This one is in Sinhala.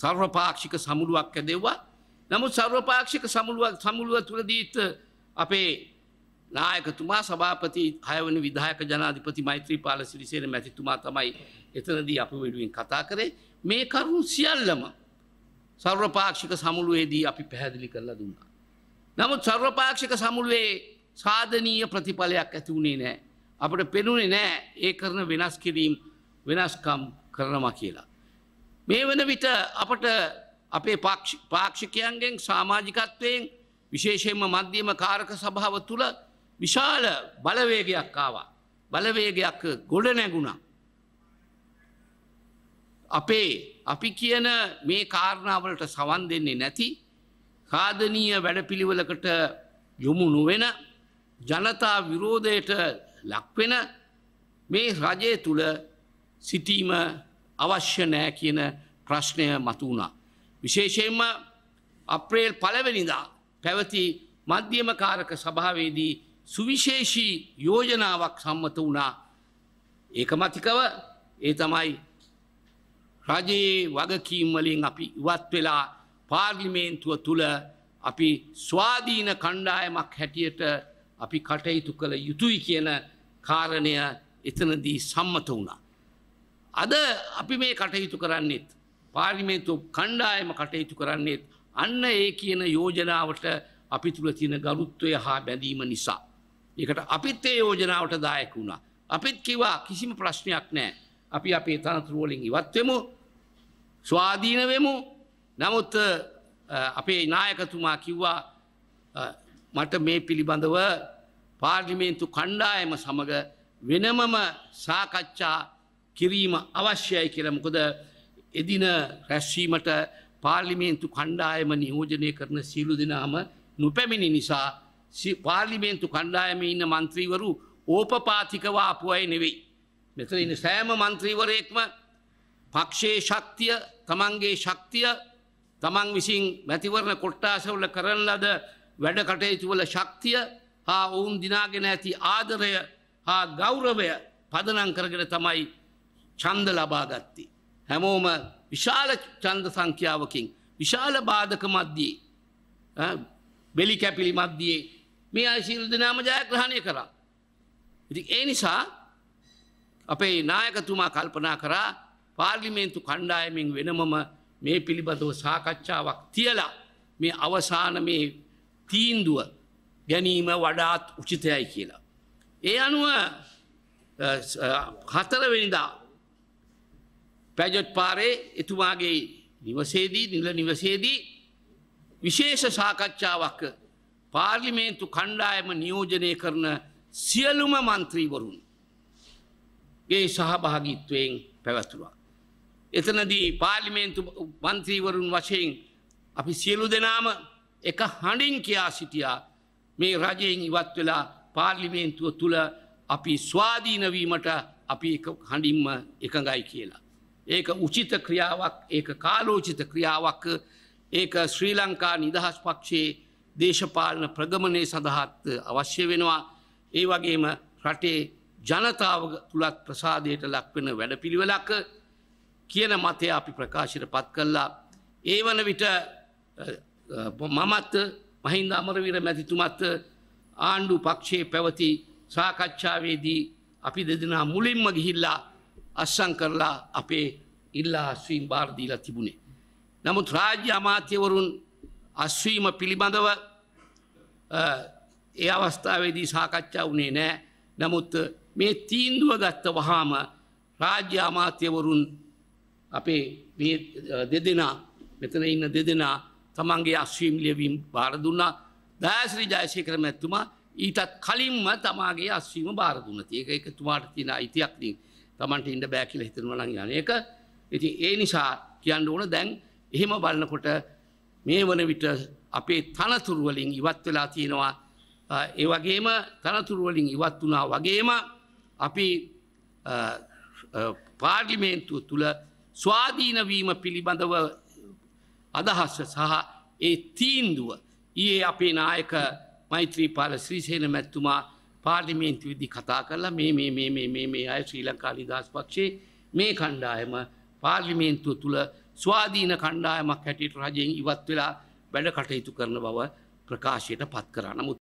සර්වපාක්ෂික සමුළුවක් ඇදෙව්වා නමුත් සර්වපාක්ෂික සමුළුවක් සමුළුව තුළදීත් අපේ නායකතුමා සභාපති හයවන විදායක ජනාධිපති මෛත්‍රී පාල සිරිසේන මැතිතුමා තමයි එතනදී අප වෙනුවෙන් කතා කරේ මේ කරුණු සියල්ලම සර්වපාක්ෂික සමුළුවේදී අපි පැහැදිලි කරලා දුන්නා. නමුත් සර්වපාක්ෂික සමුළුවේ සාධනීය ප්‍රතිඵලයක් ඇති වුණේ නෑ. අපට පෙනුනේ නෑ ඒ කරන වෙනස් කිරීම් වෙනස්කම් කරනවා කියලා. මේ වන විට අපට අපේ පාක්ෂිකයන්ගෙන් සාමාජිකත්වයෙන් විශේෂයෙන්ම මධ්‍යම කාරක සභාව තුළ විශාල බලවේගයක් ආවා. බලවේගයක් ගොඩ නැගුණා. අපේ අපි කියන මේ කාරණාවලට සවන් දෙන්නේ නැති කාදනීය වැඩපිළිවෙලකට යොමු නොවෙන ජනතා විරෝධයට ලක්වෙන මේ රජය තුළ සිටීම අවශ්‍ය නෑ කියන ප්‍රශ්නය මතු වුණා. විශේෂයෙන්ම අප්‍රේල් පලවෙනිදා පැවති මධ්‍යමකාරක සභාවේදී සුවිශේෂී යෝජනාවක් සම්මත වුණා ඒකමතිකව ඒ තමයි රජයේ වගකීම්වලින් අපි ඉවත් වෙලා පාර්ලිමේන්තුව තුළ අපි ස්වාධීන කණ්ඩායමක් හැටියට අපි කටයුතු කළ යුතුයි කියන කාරණය එතනදී සම්මත වුණා. අද අපි මේ කටයුතු කරන්නේත්. පාර්ලිමේන්තු කණ්ඩායම කටයුතු කරන්නේත් අන්න ඒ කියන යෝජනාවට අපි තුළ තියෙන ගරුත්වය හා බැඳීම නිසා. ඒකට අපිත් ඒ යෝජනාවට දායක වුණා. අපිත් කිවා කිසිම ප්‍රශ්නයක් නෑ. අපි අපේ තනතුරුවලින් ඉවත්වමු ස්වාධීනවමු නමුත් අපේ නායකතුමා කිව්වා මට මේ පිළිබඳව පාර්ලිමේන්තු කණ්ඩායම සමඟ වෙනමම සාකච්ඡා කිරීම අවශ්‍යයි කියලා මොකද එදින රැස්වීමට පාර්ලිමේන්තු කණ්ඩායම නියෝජනය කරන සීලු දෙනාම නොපැමිණි නිසා පාර්ලිමේන්තු කණ්ඩායම ඉන්න මන්ත්‍රීවරු ඕපපාතිකව ආපු අය නෙවෙයි. මෙතන ඉන්න සෑම මන්ත්‍රීවරයෙක්ම පක්ෂයේ ශක්තිය තමන්ගේ ශක්තිය තමන් විසින් මැතිවරණ කොට්ටාසවල කරන ලද වැඩ කටයුතුවල ශක්තිය හා ඔවුන් දිනාගෙන ඇති ආදරය හා ගෞරවය පදනං කරගෙන තමයි චන්ද ලබා ගත්ති. හැමෝම විශාල චන්ද සංඛ්‍යාවකින් විශාල බාධක මධ්‍යයේ බෙලි කැපිලි මධ්‍යයේ මේ අශීල් දෙනාම ජයග්‍රහණය කරා. ඉති ඒ නිසා අපේ නායකතුමා කල්පනා කරා පාර්ලිමේන්තු කණ්ඩායමෙන් වෙනමම මේ පිළිබඳව සාකච්ඡාවක් තියලා මේ අවසාන මේ තීන්දුව ගැනීම වඩාත් උචිතයයි කියලා. ඒ අනුව හතරවෙනිදා පැජොට් පාරේ එතුමාගේ නිවසේදී නිල නිවසේදී විශේෂ සාකච්ඡාවක් පාර්ලිමේන්තු කණ්ඩායම නියෝජනය කරන සියලුම මන්ත්‍රීවරුන් ඒ සහභාගිත්වයෙන් පැවැතුවා. එතනදී පාර්ලිමේන්තු මන්ත්‍රීවරුන් වශයෙන් අපි සියලු දෙනාම එක හඬින් කියා සිටියා මේ රජයෙන් ඉවත් වෙලා පාර්ලිමේන්තුව තුළ අපි ස්වාධීනවීමට අපි හඬින්ම එකඟයි කියලා. ඒක උචිත ක්‍රියාවක් ඒක කාලෝචිත ක්‍රියාවක් ඒක ශ්‍රී ලංකා නිදහස් පක්ෂයේ දේශපාලන ප්‍රගමනය සඳහාත් අවශ්‍ය වෙනවා ඒ වගේම රටේ ජනතාව තුළත් ප්‍රසාදයට ලක්වෙන වැඩපිළිවෙලක් කියන මතය අපි ප්‍රකාශයට පත් කල්ලා ඒ වන විට මමත් මහින්ද අමරවිර මැතිතුමත් ආණ්ඩු පක්ෂයේ පැවති සාකච්ඡාවේදී අපි දෙදෙනා මුලින්ම ගිහිල්ලා අස්සං කරලා අපේ ඉල්ලා අස්වීම් භාරදීලා තිබුණේ. නමුත් රාජ්‍ය අමාත්‍යවරුන් අස්වීම පිළිබඳව ඒ අවස්ථාවේදී සාකච්ඡා වුණේ නෑ නමුත් මේ තීන්දුව ගත්ත වහාම රාජ්‍ය අමාත්‍යවරුන් අපේ දෙදෙනා මෙතන ඉන්න දෙදෙනා තමන්ගේ අස්වීම් ලියවීම් භාරදුන්නා දෑශ්‍රී ජයශයකර මැත්තුමා ඊටත් කලින්ම තමාගේ අස්වීම භාරදුන්න ඒක එක තුමාට තින අයිතියක්දී. තමන්ට ඉන්ඩ බෑකිල හිතනවා නම් යන එක ඉති ඒ නිසා කියන්න ඕන දැන් එහෙම බලන්නකොට මේ වන විට අපේ තනතුරුවලින් ඉවත් වෙලා තියෙනවා ඒ වගේම තනතුරුවලින් ඉවත් වනා වගේම අපි පාර්ලිමේන්තුව තුළ ස්වාධීනවීම පිළිබඳව අදහස්ස සහ ඒ තීන්දුව ඒ අපේ නායක මෛත්‍රී පාල ශ්‍රීසේන මැත්තුමා පාර්ලිමේන්තු විදි කතා කරලා මේ මේ මේ මේ මේ මේ අය ශ්‍රී ලංකා නිදහස් පක්ෂේ මේ කණ්ඩායම පාර්ලිමේන්තුව තුළ ස්වාධීන කණ්ඩායමක් හැටියට රජයෙන් ඉවත් වෙලා වැඩ කටයුතු කරන බව ප්‍රකාශයට පත් කරා නමුත්